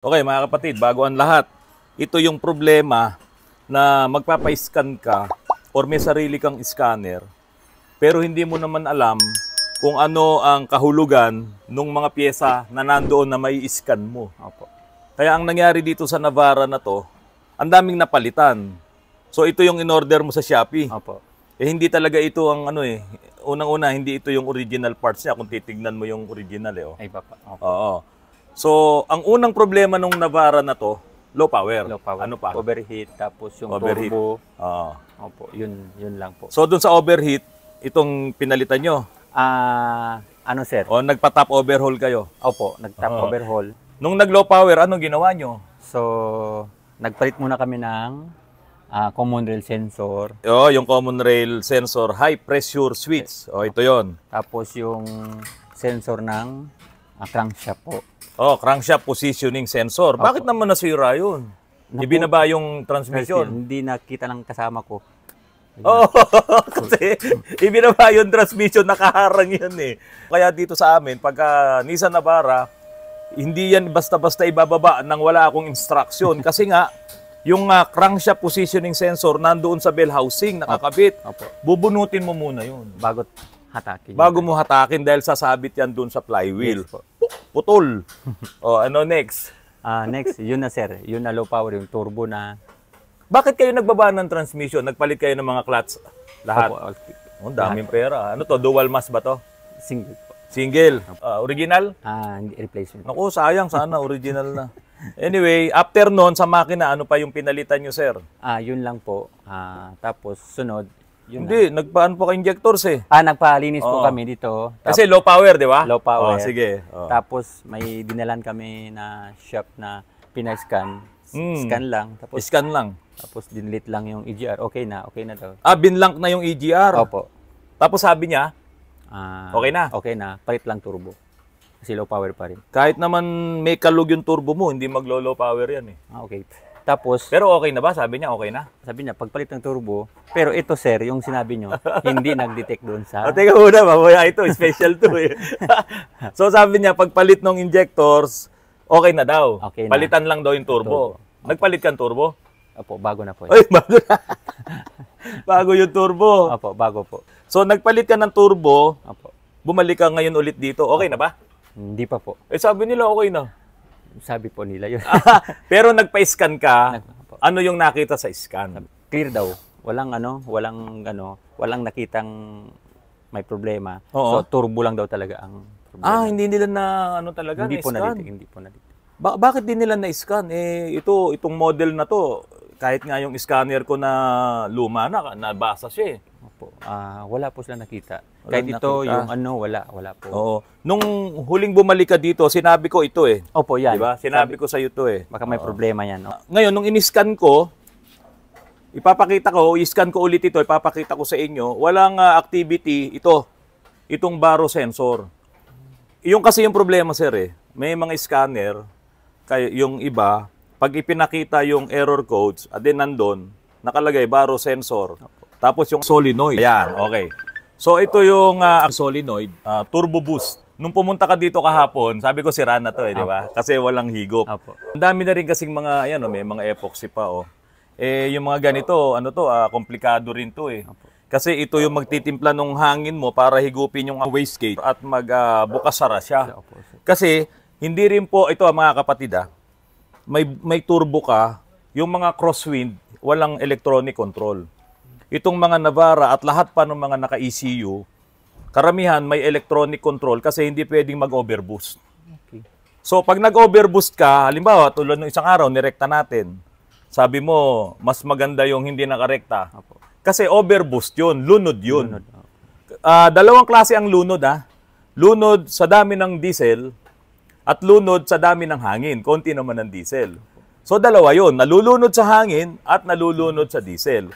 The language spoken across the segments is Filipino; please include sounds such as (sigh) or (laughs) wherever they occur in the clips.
Okay mga kapatid, bago ang lahat, ito yung problema na magpapa-scan ka or may sarili kang scanner pero hindi mo naman alam kung ano ang kahulugan ng mga pyesa na nandoon na may scan mo. Opo. Kaya ang nangyari dito sa Navara na to, ang daming napalitan. So ito yung in-order mo sa Shopee. Opo. Eh hindi talaga ito ang ano eh, unang-una hindi ito yung original parts niya kung titignan mo yung original eh. Oh. Ay, papa. Oo. So, ang unang problema nung Navara na to, low power. Low power. Ano pa? Overheat, tapos yung overheat. turbo. Oo. Ah. Opo, yun, yun lang po. So, dun sa overheat, itong pinalitan nyo? Ah, ano sir? O nagpa-top overhaul kayo? Opo, nag-top Oo. Ah. overhaul. Nung nag-low power, anong ginawa nyo? So, nagpalit muna kami ng ah, common rail sensor. O, yung common rail sensor, high pressure switch. O, ito yon. Tapos yung sensor ng Ah, crankshaft po. Oh, crankshaft positioning sensor. Opo. Bakit naman nasira yun? Naku, Ibinaba yung transmission? Hindi nakita ng kasama ko. Oo, oh, (laughs) kasi ibinaba yung transmission, nakaharang yan eh. Kaya dito sa amin, pagka Nissan Navara, hindi yan basta-basta ibababa nang wala akong instruction. (laughs) Kasi nga, yung uh, ah, crankshaft positioning sensor nandoon sa bell housing, nakakabit. Opo. Bubunutin mo muna yun. Bago hatakin. Bago mo hatakin dahil sasabit yan dun sa flywheel. Yes, Putol. (laughs) o oh, ano next? Uh, next, yun na sir. Yun na low power, yung turbo na. Bakit kayo nagbaba ng transmission? Nagpalit kayo ng mga clutch? Lahat? Opo, ah, oh, daming lahat. pera. Ano to? Dual mass ba to? Single po. Single? Uh, original? Ah, uh, replacement. Naku, sayang. Sana original na. Anyway, after noon sa makina, ano pa yung pinalitan nyo, sir? Ah, yun lang po. Ah, tapos sunod, hindi, na. nagpaan po kay injectors eh. Ah, nagpaalinis Oo. po kami dito. Tap- Kasi low power, di ba? Low power. Oh, sige. Oh. Tapos may dinalan kami na shop na pinascan. Mm. Scan lang. Tapos, Scan lang. Tapos dinlit lang yung EGR. Okay na, okay na daw. Ah, binlank na yung EGR. Opo. Tapos sabi niya, Ah, Okay na? Okay na. Palit lang turbo. Kasi low power pa rin. kahit naman may kalug yung turbo mo, hindi maglo-low power yan eh. Ah, okay. Tapos, Pero okay na ba? Sabi niya, okay na. sabi niya, pagpalit ng turbo, pero ito sir, yung sinabi niyo, (laughs) hindi nag-detect doon sa... O, ah, teka muna, mamaya ito, special to eh. (laughs) so sabi niya, pagpalit ng injectors, okay na daw. Okay na. Palitan lang daw yung turbo. Nagpalit kang turbo? Opo, bago na po. yun. Ay, bago na. (laughs) bago yung turbo. Opo, bago po. So nagpalit ka ng turbo, Opo. bumalik ka ngayon ulit dito, okay na ba? Hindi pa po. Eh sabi nila okay na. Sabi po nila yun. (laughs) Pero nagpa-scan ka, ano yung nakita sa scan? Clear daw. Walang ano, walang ano, walang nakitang may problema. Oo. So turbo lang daw talaga ang problema. Ah, hindi nila na ano talaga hindi na po scan. hindi po nalitik. Ba- bakit din nila na-scan? Eh, ito, itong model na to, kahit nga yung scanner ko na luma na, nabasa siya eh po. Uh, wala po sila nakita. Wala Kahit nakita. ito, yung ano, wala. Wala po. Oo. Nung huling bumalik ka dito, sinabi ko ito eh. Opo, yan. Diba? Sinabi Sabi, ko sa iyo to eh. Baka may Oo. problema yan. Oh. Ngayon, nung iniskan ko, ipapakita ko, i ko ulit ito, ipapakita ko sa inyo, walang uh, activity ito, itong baro sensor. Yung kasi yung problema, sir eh. May mga scanner, kay, yung iba, pag ipinakita yung error codes, at then nandun, nakalagay baro sensor. Tapos yung solenoid. Ayan, okay. So ito yung uh, solenoid, uh, turbo boost. Nung pumunta ka dito kahapon, sabi ko si Rana to eh, di ba? Kasi walang higop. Ang dami na rin kasing mga, ayan, oh, may mga epoxy pa, oh. Eh, yung mga ganito, ano to, ah, komplikado rin to eh. Kasi ito yung magtitimpla ng hangin mo para higupin yung wastegate at magbukas ah, uh, siya. Kasi hindi rin po, ito mga kapatid ah, may, may turbo ka, yung mga crosswind, walang electronic control itong mga Navara at lahat pa ng mga naka-ECU, karamihan may electronic control kasi hindi pwedeng mag-overboost. So pag nag-overboost ka, halimbawa tulad ng isang araw, nirekta natin. Sabi mo, mas maganda yung hindi nakarekta. Apo. Kasi overboost yun, lunod yun. Uh, dalawang klase ang lunod ha. Ah. Lunod sa dami ng diesel at lunod sa dami ng hangin. Konti naman ng diesel. So dalawa yun, nalulunod sa hangin at nalulunod sa diesel.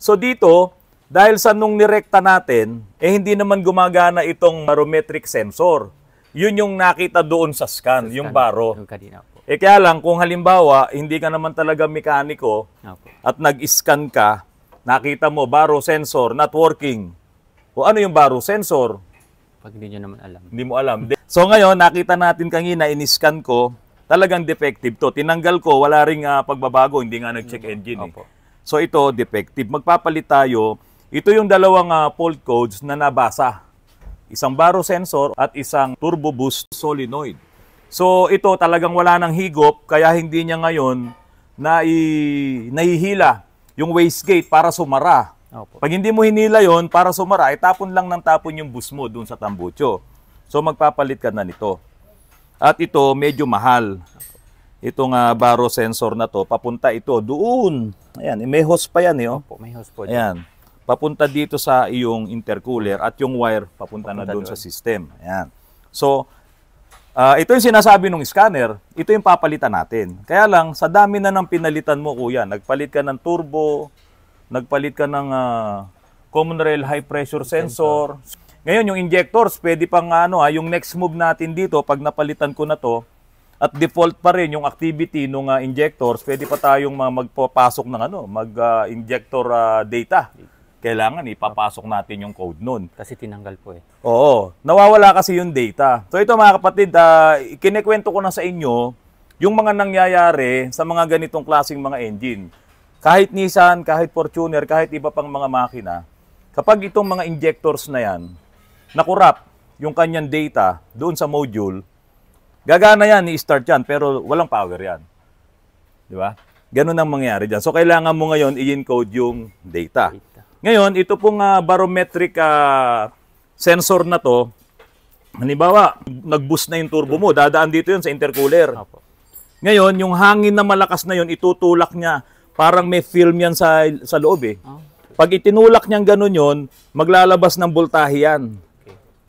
So dito, dahil sa nung nirekta natin, eh hindi naman gumagana itong barometric sensor. Yun yung nakita doon sa scan, sa yung scan, baro. eh kaya lang, kung halimbawa, hindi ka naman talaga mekaniko okay. at nag-scan ka, nakita mo, baro sensor, not working. O ano yung baro sensor? Pag hindi nyo naman alam. Hindi mo alam. so ngayon, nakita natin kanina, in-scan ko, talagang defective to. Tinanggal ko, wala ring uh, pagbabago, hindi nga nag-check mm-hmm. engine. Eh. So ito, defective. Magpapalit tayo. Ito yung dalawang uh, fault codes na nabasa. Isang baro sensor at isang turbo boost solenoid. So ito talagang wala ng higop kaya hindi niya ngayon na i- nahihila yung wastegate para sumara. Pag hindi mo hinila yon para sumara, itapon eh, lang ng tapon yung boost mo dun sa tambucho. So magpapalit ka na nito. At ito medyo mahal itong uh, baro sensor na to, papunta ito doon. Ayan, eh, may hose pa yan eh. Oh. Opo, may hose po. Ayan. Papunta dito sa iyong intercooler at yung wire papunta, papunta na doon, doon sa system. Ayan. So, uh, ito yung sinasabi ng scanner, ito yung papalitan natin. Kaya lang, sa dami na ng pinalitan mo kuya, nagpalit ka ng turbo, nagpalit ka ng uh, common rail high pressure sensor. sensor. Ngayon, yung injectors, pwede pang ano ha, yung next move natin dito, pag napalitan ko na to, at default pa rin yung activity ng uh, ah, injectors, pwede pa tayong magpapasok ng ano, mag-injector ah, uh, ah, uh, data. Kailangan ipapasok natin yung code noon. Kasi tinanggal po eh. Oo. Nawawala kasi yung data. So ito mga kapatid, uh, kinikwento ko na sa inyo yung mga nangyayari sa mga ganitong klaseng mga engine. Kahit Nissan, kahit Fortuner, kahit iba pang mga makina, kapag itong mga injectors na yan, nakurap yung kanyang data doon sa module, Gagana yan, i-start yan, pero walang power yan. Di ba? Ganun ang mangyari dyan. So, kailangan mo ngayon i-encode yung data. Ngayon, ito pong uh, barometric uh, sensor na to, halimbawa, nag-boost na yung turbo mo, dadaan dito yun sa intercooler. Ngayon, yung hangin na malakas na yun, itutulak niya. Parang may film yan sa, sa loob eh. Oh. Pag itinulak niyang ganun yun, maglalabas ng voltahe yan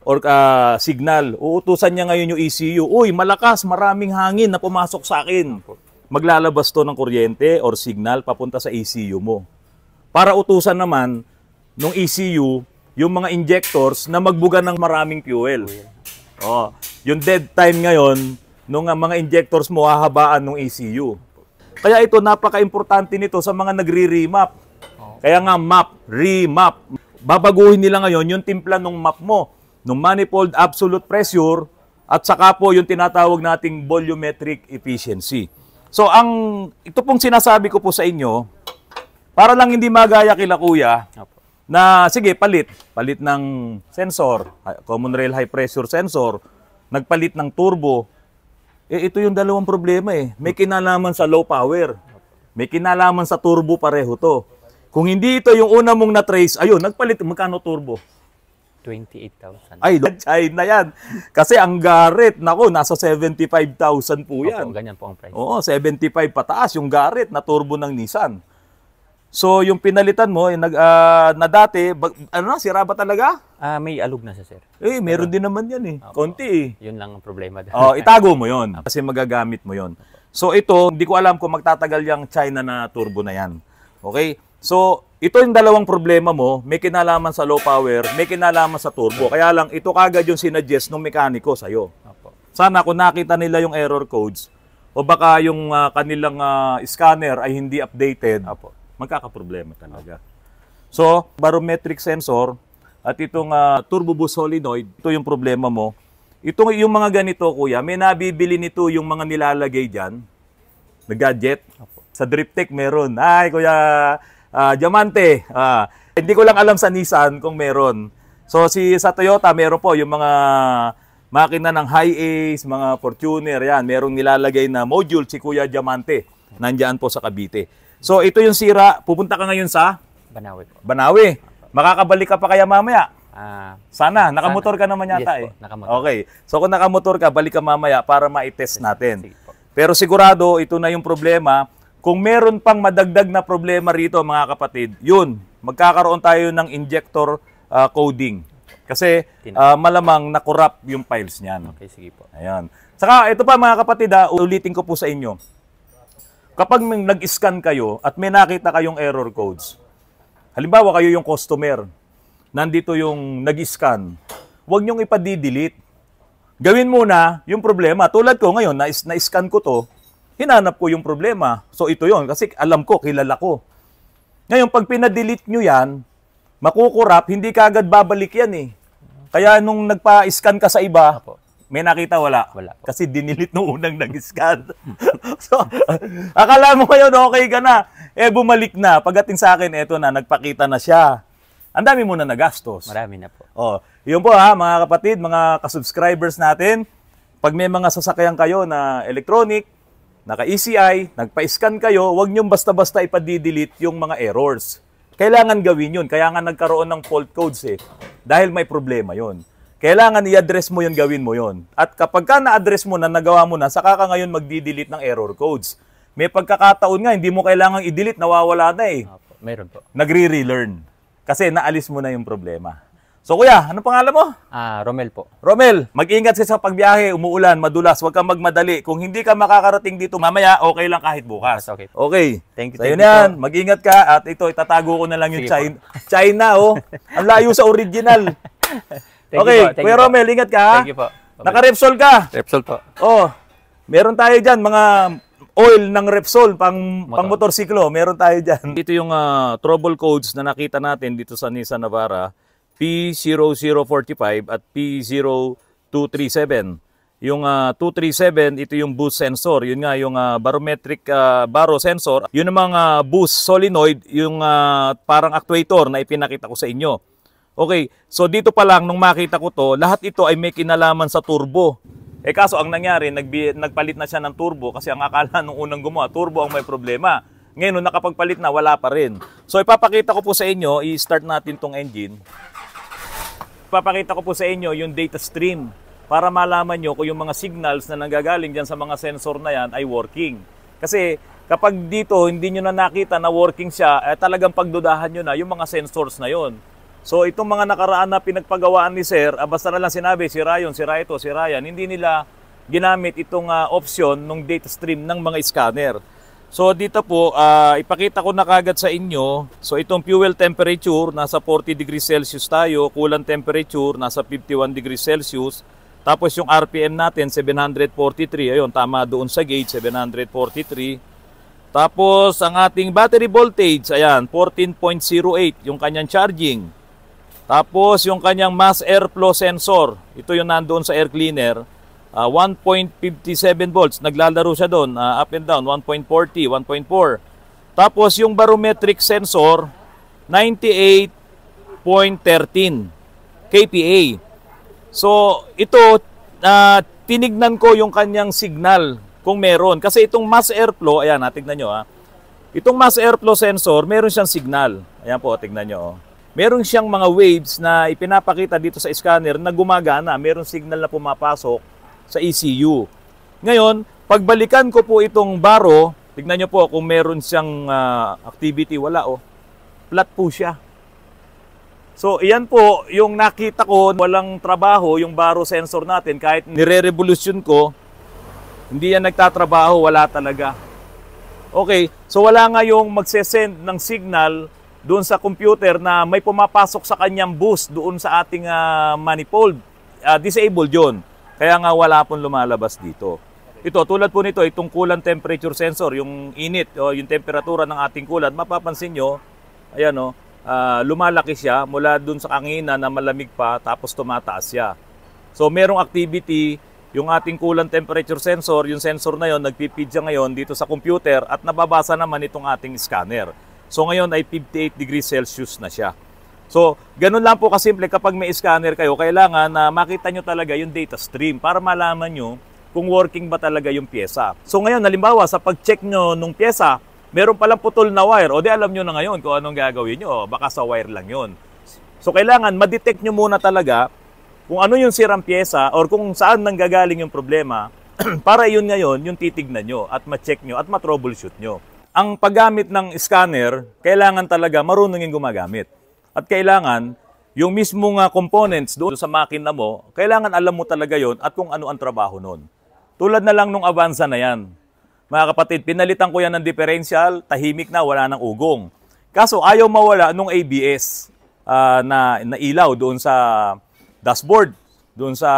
or uh, signal. Uutusan niya ngayon yung ECU, uy, malakas, maraming hangin na pumasok sa akin. Maglalabas to ng kuryente or signal papunta sa ECU mo. Para utusan naman ng ECU, yung mga injectors na magbuga ng maraming fuel. Oh, yung dead time ngayon, nung ah, mga injectors mo hahabaan ng ECU. Kaya ito, napaka-importante nito sa mga nagre-remap. Kaya nga map, remap. Babaguhin nila ngayon yung timpla ng map mo ng manifold absolute pressure at saka po yung tinatawag nating volumetric efficiency. So ang ito pong sinasabi ko po sa inyo para lang hindi magaya kila kuya na sige palit, palit ng sensor, common rail high pressure sensor, nagpalit ng turbo. Eh, ito yung dalawang problema eh. May kinalaman sa low power. May kinalaman sa turbo pareho to. Kung hindi ito yung una mong na-trace, ayun, nagpalit, magkano turbo? 28,000. Ay, China yan. Kasi ang garit, nako, nasa 75,000 po yan. Opo, ganyan po ang price. Oo, 75 pataas yung garit na turbo ng Nissan. So, yung pinalitan mo, yung eh, nag, uh, na dati, bag, ano na, sira ba talaga? Uh, may alog na sa sir. Eh, meron Pero, din naman yan eh. Opo, Konti eh. Yun lang ang problema. Oo, oh, (laughs) itago mo yon Kasi magagamit mo yon So, ito, hindi ko alam kung magtatagal yung China na turbo na yan. Okay? So, ito yung dalawang problema mo, may kinalaman sa low power, may kinalaman sa turbo. Kaya lang, ito kagad yung sinadjust ng mekaniko sa'yo. Apo. Sana kung nakita nila yung error codes, o baka yung uh, kanilang uh, scanner ay hindi updated, Apo. magkakaproblema talaga. So, barometric sensor at itong uh, turbo boost solenoid, ito yung problema mo. Ito yung mga ganito, kuya, may nabibili nito yung mga nilalagay dyan, na gadget. Apo. Sa Driptech meron. Ay, kuya, Uh, Diamante, uh, hindi ko lang alam sa Nissan kung meron. So si sa Toyota, meron po yung mga makina ng high ace, mga Fortuner, yan. Merong nilalagay na module si Kuya Diamante. Nandiyan po sa Cavite. So ito yung sira. Pupunta ka ngayon sa? Banawi po. Banawi. Makakabalik ka pa kaya mamaya? Uh, sana, nakamotor sana. ka naman yata yes, eh. Po, nakamotor. Okay. So kung nakamotor ka, balik ka mamaya para ma-test natin. Pero sigurado, ito na yung problema. Kung meron pang madagdag na problema rito mga kapatid, yun, magkakaroon tayo ng injector uh, coding. Kasi uh, malamang na-corrupt yung files niyan. Okay, sige po. Ayan. Saka ito pa mga kapatid, ha, ah, ulitin ko po sa inyo. Kapag nag-scan kayo at may nakita kayong error codes, halimbawa kayo yung customer, nandito yung nag-scan, huwag niyong ipadi-delete. Gawin muna yung problema. Tulad ko ngayon, na-scan ko to, hinanap ko yung problema. So ito yon kasi alam ko, kilala ko. Ngayon, pag pinadelete nyo yan, makukurap, hindi kagad babalik yan eh. Kaya nung nagpa-scan ka sa iba, may nakita wala. wala Kasi dinilit nung unang nag-scan. (laughs) so, akala mo ngayon okay ka na. Eh, bumalik na. Pagdating sa akin, eto na, nagpakita na siya. Ang dami mo na nagastos. Marami na po. Oh, yun po ha, mga kapatid, mga kasubscribers natin. Pag may mga sasakyan kayo na electronic, naka-ECI, nagpa-scan kayo, huwag niyong basta-basta ipadedelete yung mga errors. Kailangan gawin yun. Kaya nga nagkaroon ng fault codes eh. Dahil may problema yon. Kailangan i-address mo yun, gawin mo yon. At kapag ka na-address mo na, nagawa mo na, saka ka ngayon mag-delete ng error codes. May pagkakataon nga, hindi mo kailangang i-delete, nawawala na eh. Meron po. Nagre-relearn. Kasi naalis mo na yung problema. So kuya, ano pangalan mo? Ah, Romel po. Romel, mag-ingat ka sa pagbiyahe, umuulan, madulas, huwag kang magmadali. Kung hindi ka makakarating dito mamaya, okay lang kahit bukas. Okay. Okay. Thank you. So, thank you yan, mag-ingat ka at ito itatago ko na lang yung Sige China. Po. China oh. Ang layo sa original. (laughs) thank okay, you po, thank Kuya you Romel, ingat ka Thank you po. Okay. Naka-Repsol ka? Repsol po. Oh. Meron tayo diyan mga oil ng Repsol pang Motor. pang motorsiklo. Meron tayo diyan. Dito yung uh, trouble codes na nakita natin dito sa Nissan Navara. P0045 at P0237. Yung uh, ah, 237, ito yung boost sensor. Yun nga, yung uh, barometric uh, baro sensor. Yun namang uh, boost solenoid, yung uh, parang actuator na ipinakita ko sa inyo. Okay, so dito pa lang, nung makita ko to, lahat ito ay may kinalaman sa turbo. Eh kaso ang nangyari, nagbi- nagpalit na siya ng turbo kasi ang akala nung unang gumawa, turbo ang may problema. Ngayon, nung nakapagpalit na, wala pa rin. So ipapakita ko po sa inyo, i-start natin tong engine. Papakita ko po sa inyo yung data stream para malaman nyo kung yung mga signals na nanggagaling dyan sa mga sensor na yan ay working. Kasi kapag dito hindi nyo na nakita na working siya, eh, talagang pagdudahan nyo na yung mga sensors na yon. So itong mga nakaraan na pinagpagawaan ni Sir, ah, basta na lang sinabi, si Ryan, si Raito, si Ryan, hindi nila ginamit itong uh, option ng data stream ng mga scanner. So dito po, uh, ipakita ko na kagad sa inyo. So itong fuel temperature, nasa 40 degrees Celsius tayo. Coolant temperature, nasa 51 degrees Celsius. Tapos yung RPM natin, 743. Ayun, tama doon sa gauge, 743. Tapos ang ating battery voltage, ayan, 14.08 yung kanyang charging. Tapos yung kanyang mass airflow sensor, ito yung nandoon sa air cleaner uh, ah, 1.57 volts. Naglalaro siya doon, uh, up and down, 1.40, 1.4. Tapos yung barometric sensor, 98.13 kPa. So ito, uh, tinignan ko yung kanyang signal kung meron. Kasi itong mass airflow, ayan, tignan nyo ha. Itong mass airflow sensor, meron siyang signal. Ayan po, tignan nyo. Oh. Meron siyang mga waves na ipinapakita dito sa scanner na gumagana. Meron signal na pumapasok sa ECU. Ngayon, pagbalikan ko po itong baro, tignan nyo po kung meron siyang uh, activity, wala oh. Flat po siya. So, iyan po, yung nakita ko, walang trabaho yung baro sensor natin. Kahit nire-revolution ko, hindi yan nagtatrabaho, wala talaga. Okay, so wala nga yung magsesend ng signal doon sa computer na may pumapasok sa kanyang boost doon sa ating uh, manifold. Uh, disabled yon. Kaya nga wala pong lumalabas dito. Ito, tulad po nito, itong coolant temperature sensor, yung init o yung temperatura ng ating coolant, mapapansin nyo, ayan o, uh, lumalaki siya mula dun sa kanginan na malamig pa tapos tumataas siya. So merong activity yung ating coolant temperature sensor, yung sensor na yon nagpipid siya ngayon dito sa computer at nababasa naman itong ating scanner. So ngayon ay 58 degrees Celsius na siya. So, ganun lang po kasimple kapag may scanner kayo, kailangan na makita nyo talaga yung data stream para malaman nyo kung working ba talaga yung pyesa. So ngayon, halimbawa, sa pag-check nyo nung pyesa, meron palang putol na wire. O di alam nyo na ngayon kung anong gagawin nyo. Baka sa wire lang yon. So kailangan, madetect nyo muna talaga kung ano yung sirang pyesa or kung saan nanggagaling yung problema (clears throat) para yun ngayon, yung titignan nyo at ma-check nyo at ma-troubleshoot nyo. Ang paggamit ng scanner, kailangan talaga marunong yung gumagamit. At kailangan, yung mismong uh, components doon sa makina mo, kailangan alam mo talaga yon at kung ano ang trabaho noon. Tulad na lang nung Avanza na yan. Mga kapatid, pinalitan ko yan ng differential, tahimik na, wala ng ugong. Kaso ayaw mawala nung ABS uh, ah, na, na ilaw doon sa dashboard, doon sa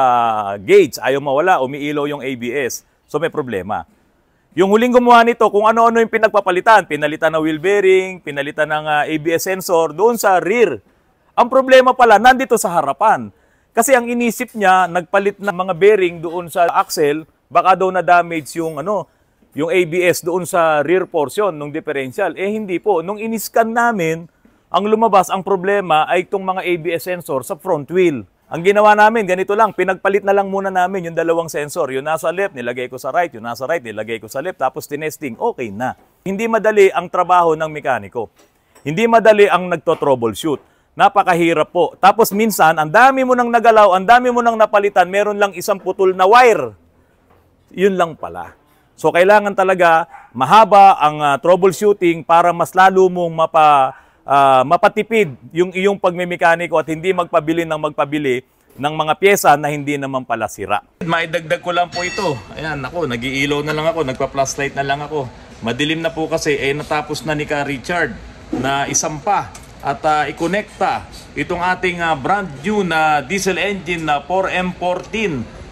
gates, ayaw mawala, umiilaw yung ABS. So may problema. Yung huling gumawa nito, kung ano-ano yung pinagpapalitan, pinalitan ng wheel bearing, pinalitan ng uh, ah, ABS sensor, doon sa rear. Ang problema pala, nandito sa harapan. Kasi ang inisip niya, nagpalit ng mga bearing doon sa axle, baka daw na-damage yung, ano, yung ABS doon sa rear portion ng differential. Eh hindi po. Nung iniskan namin, ang lumabas, ang problema ay itong mga ABS sensor sa front wheel. Ang ginawa namin, ganito lang, pinagpalit na lang muna namin yung dalawang sensor. Yung nasa left, nilagay ko sa right. Yung nasa right, nilagay ko sa left. Tapos tinesting, okay na. Hindi madali ang trabaho ng mekaniko. Hindi madali ang nagto-troubleshoot. Napakahirap po. Tapos minsan, ang dami mo nang nagalaw, ang dami mo nang napalitan, meron lang isang putol na wire. Yun lang pala. So kailangan talaga mahaba ang uh, troubleshooting para mas lalo mong mapa uh, mapatipid yung iyong pagmemekaniko at hindi magpabili ng magpabili ng mga pyesa na hindi naman pala sira. May dagdag ko lang po ito. Ayan, ako, nagiilaw na lang ako, nagpa-flashlight na lang ako. Madilim na po kasi, eh natapos na ni ka Richard na isampa at uh, ikonekta itong ating uh, brand new na diesel engine na 4M14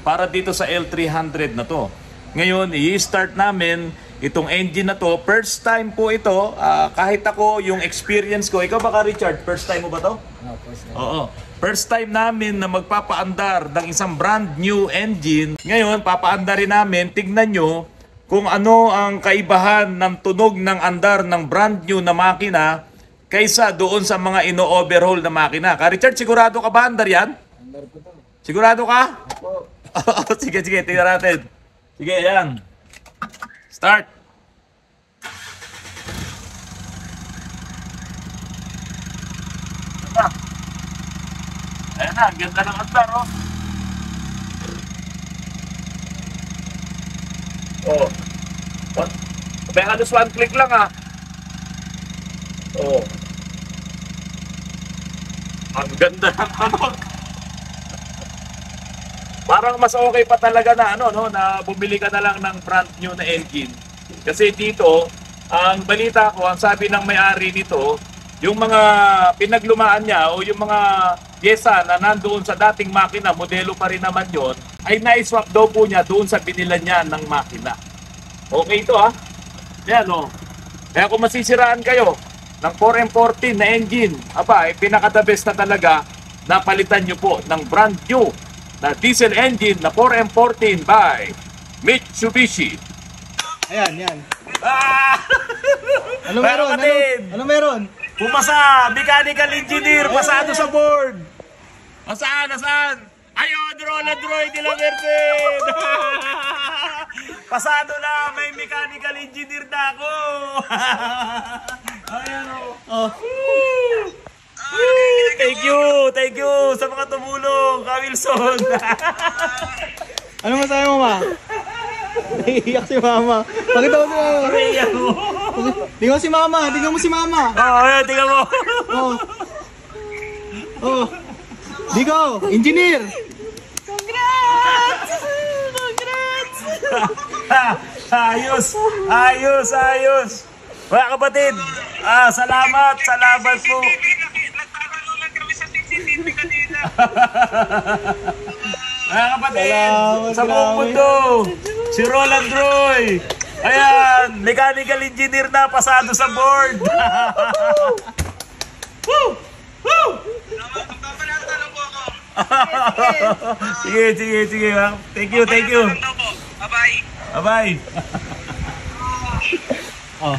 para dito sa L300 na to. Ngayon, i-start namin Itong engine na to, first time po ito, ah, kahit ako, yung experience ko, ikaw ba ka Richard, first time mo ba to? Oh, first time. Oo. First time namin na magpapaandar ng isang brand new engine. Ngayon, papaandarin namin, tignan nyo kung ano ang kaibahan ng tunog ng andar ng brand new na makina kaysa doon sa mga ino-overhaul na makina. Ka Richard, sigurado ka ba andar yan? Andar ko to. Sigurado ka? Opo. (laughs) Oo, sige, sige, tingnan natin. Sige, yan. Start! Ganda. Diba? Ayan na, ganda ng adlar, oh. Oh. What? May halos one click lang, ah. Oh. Ang ganda ng tunog. Parang mas okay pa talaga na ano no na bumili ka na lang ng brand new na engine. Kasi dito, ang balita ko, ang sabi ng may-ari nito, yung mga pinaglumaan niya o yung mga pyesa na nandoon sa dating makina, modelo pa rin naman yon, ay na-swap daw po niya doon sa binila niya ng makina. Okay ito ha? Ah. Yan o. Oh. Kaya kung masisiraan kayo ng 4M14 na engine, aba, eh, pinaka-the best na talaga na palitan nyo po ng brand new na diesel engine na 4M14 by Mitsubishi. Ayan, yan. Ah! ano meron? Ano, ano meron? Pumasa! Mechanical engineer! Pasado sa board! Pasaan? Nasaan? Ayun! Roland Roy de la Verde! Pasado na! May mechanical engineer na ako! (laughs) Ayan o! Oh. oh. Woo! Thank you! Thank you sa mga tumulong, Ka Wilson! (laughs) ano masaya mo, ma? Naiiyak si mama. Pakita mo si mama. Naiiyak mo. Tingnan mo si mama. Tingnan mo si mama. Oo, oh, ayun, tingnan mo. Oo. Oh. oh. Digo, engineer. Congrats! Congrats! (laughs) ayos! Ayos! Ayos! Mga kapatid, ah, salamat, salamat po. (laughs) Mga kapatid, sa buong mundo, si Roland Roy. Ayan, mechanical engineer na pasado sa board. Woo! (laughs) Woo! sige, sige, sige. Thank you, thank you. Bye-bye. Bye-bye. (laughs) oh.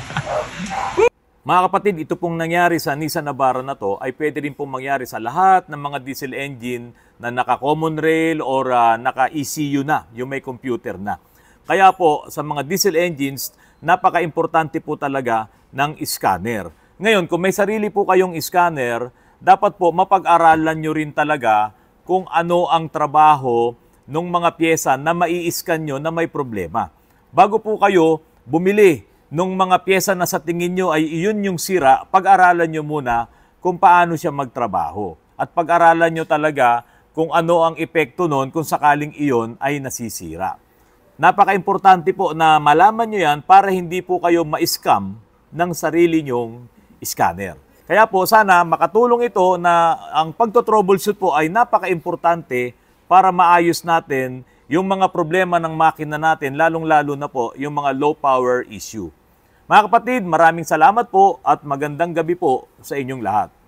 Mga kapatid, ito pong nangyari sa Nissan Navara na to ay pwede rin pong mangyari sa lahat ng mga diesel engine na naka-common rail or uh, ah, naka-ECU na, yung may computer na. Kaya po, sa mga diesel engines, napaka-importante po talaga ng scanner. Ngayon, kung may sarili po kayong scanner, dapat po mapag-aralan nyo rin talaga kung ano ang trabaho ng mga pyesa na mai-scan nyo na may problema. Bago po kayo bumili nung mga pyesa na sa tingin nyo ay iyon yung sira, pag-aralan nyo muna kung paano siya magtrabaho. At pag-aralan nyo talaga kung ano ang epekto nun kung sakaling iyon ay nasisira. Napaka-importante po na malaman nyo yan para hindi po kayo ma-scam ng sarili nyong scanner. Kaya po sana makatulong ito na ang pagto-troubleshoot po ay napaka-importante para maayos natin yung mga problema ng makina natin, lalong-lalo na po yung mga low power issue. Mga kapatid, maraming salamat po at magandang gabi po sa inyong lahat.